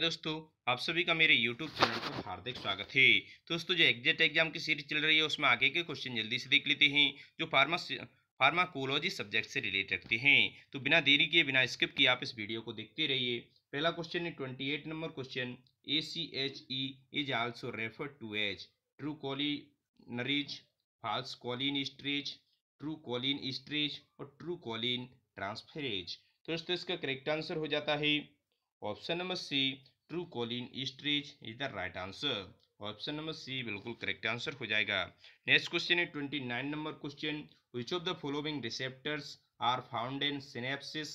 दोस्तों आप सभी का मेरे YouTube चैनल पर हार्दिक स्वागत है दोस्तों जो एग्जेट एग्जाम की सीरीज चल रही है उसमें आगे के क्वेश्चन जल्दी से देख लेते हैं जो फार्मा फार्माकोलॉजी सब्जेक्ट से रिलेट रखते हैं तो बिना देरी किए बिना स्किप किए आप इस वीडियो को देखते रहिए पहला क्वेश्चन है twenty eight number question A C H E is also refer to H true cholinesterase false cholinesterase true cholinesterase और ट्रू कॉलिन ट्रांसफरेज दोस्तों इसका करेक्ट आंसर हो जाता है option number C true cholinesterase is the right answer option number C बिल्कुल correct answer हो जाएगा next question है twenty nine number question which of the following receptors are found in synapses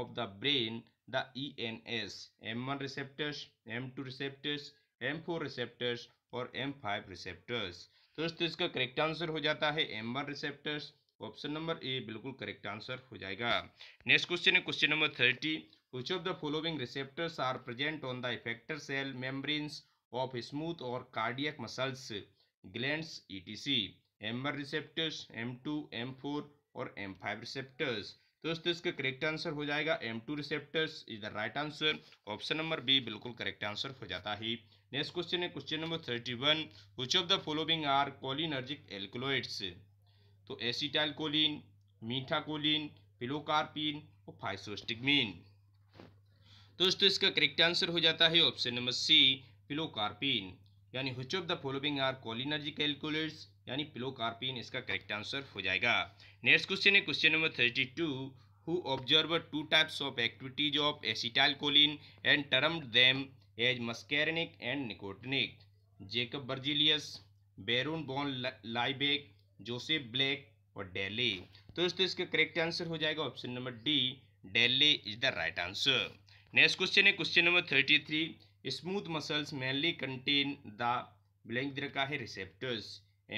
of the brain the E N S M one receptors M two receptors M four receptors और M five receptors दोस्तों इसका correct answer हो जाता है M one receptors option number A बिल्कुल correct answer हो जाएगा next question है question number thirty which of the following receptors are present on the effector cell membranes of smooth or cardiac muscles glands etc mr receptors m2 m4 or m5 receptors तो इसका correct answer हो जाएगा M2 two receptors is the right answer option number B बिल्कुल correct answer हो जाता है next question है question number thirty one which of the following are cholinergic alkaloids तो acetylcholine methacholine pilocarpine और physostigmine तो दोस्तों इसका करेक्ट आंसर हो जाता है ऑप्शन नंबर सी पिलोकार्पिन यानी which of the following are cholinergic calculates यानी पिलोकार्पिन इसका करेक्ट आंसर हो जाएगा नेक्स्ट क्वेश्चन है question number thirty two who observed two types of activities of acetylcholine and termed them as muscarinic and nicotinic Jacob Berzelius baron von Liebig Joseph Black और Dale तो दोस्तों इसका correct answer हो जाएगा option number D Dale is the right answer next question है question number thirty three smooth muscles mainly contain the blank दे रखा है receptors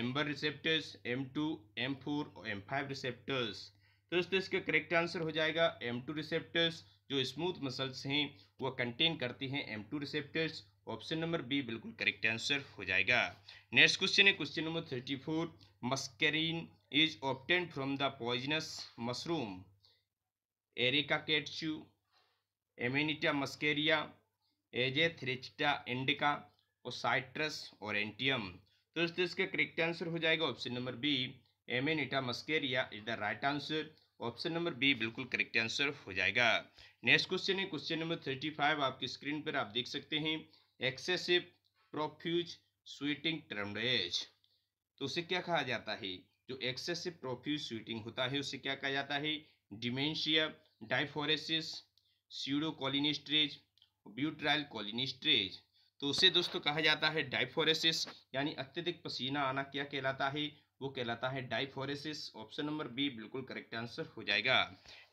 M one receptors M two M four और एम फाइव रिसेप्टर्स तो दोस्तों इसका correct answer हो जाएगा एम टू रिसेप्टर्स जो स्मूथ मसल्स हैं वो कंटेन करती हैं M two receptors option number B बिल्कुल करेक्ट आंसर हो जाएगा नेक्स्ट क्वेश्चन है question number thirty four muscarine is obtained from the poisonous mushroom Areca catechu Amanita मस्केरिया थ्रिचटा इंडिका और साइट्रस ओरेंटियम तो दोस्तों इसका करेक्ट आंसर हो जाएगा option number B Amanita muscaria is the right answer option number B बिल्कुल correct answer हो जाएगा नेक्स्ट क्वेश्चन है क्वेश्चन नंबर थर्टी फाइव आपकी स्क्रीन पर आप देख सकते हैं एक्सेसिव प्रोफ्यूज स्वीटिंग ट्रमडेज तो उसे क्या कहा जाता है जो एक्सेसिव प्रोफ्यूज स्वीटिंग होता है उसे क्या कहा जाता है डिमेंशिया डाइफोरेसिस सीडो कॉलिनिस्ट्रेज ब्यूट्राइल कॉलिनिस्ट्रेज तो उसे दोस्तों कहा जाता है डाइफोरेसिस यानी अत्यधिक पसीना आना क्या कहलाता है वो कहलाता है डाइफोरेसिस ऑप्शन नंबर बी बिल्कुल करेक्ट आंसर हो जाएगा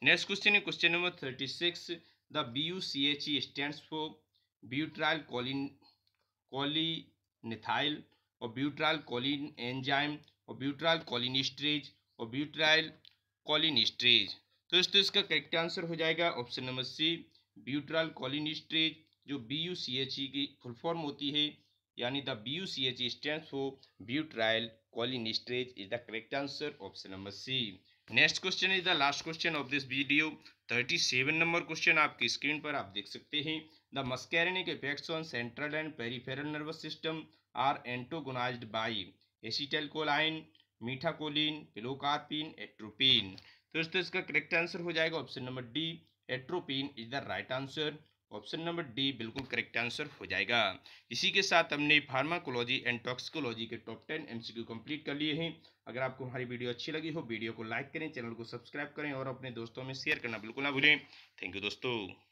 नेक्स्ट क्वेश्चन है question number thirty six the B U C H E stand for butyryl choline choline ethyl और ब्यूट्राइल कॉलिन एंजाइम और ब्यूट्राइल कॉलिनिस्ट्रेज और ब्यूट्राइल कॉलिनिस्ट्रेज तो इस तो इसका करेक्ट आंसर हो जाएगा ऑप्शन नंबर सी ब्यूट्रल कॉलिनिस्ट्रेज जो B U C H E की फुल फॉर्म होती है यानी the B U C H E stand for butyryl cholinesterase is the correct answer option number C next question is the last question of this video thirty seven number question आपकी screen पर आप देख सकते हैं the muscarinic effects on central and peripheral nervous system are antagonized by acetylcholine methacholine pilocarpine atropine तो दोस्तों इसका correct answer हो जाएगा option number D atropine is the right answer option number D बिल्कुल करेक्ट आंसर हो जाएगा इसी के साथ हमने फार्माकोलॉजी एंड टॉक्सिकोलॉजी के टॉप टेन एमसीक्यू कंप्लीट कर लिए हैं अगर आपको हमारी वीडियो अच्छी लगी हो वीडियो को लाइक करें चैनल को सब्सक्राइब करें और अपने दोस्तों में शेयर करना बिल्कुल ना भूलें थैंक यू दोस्तों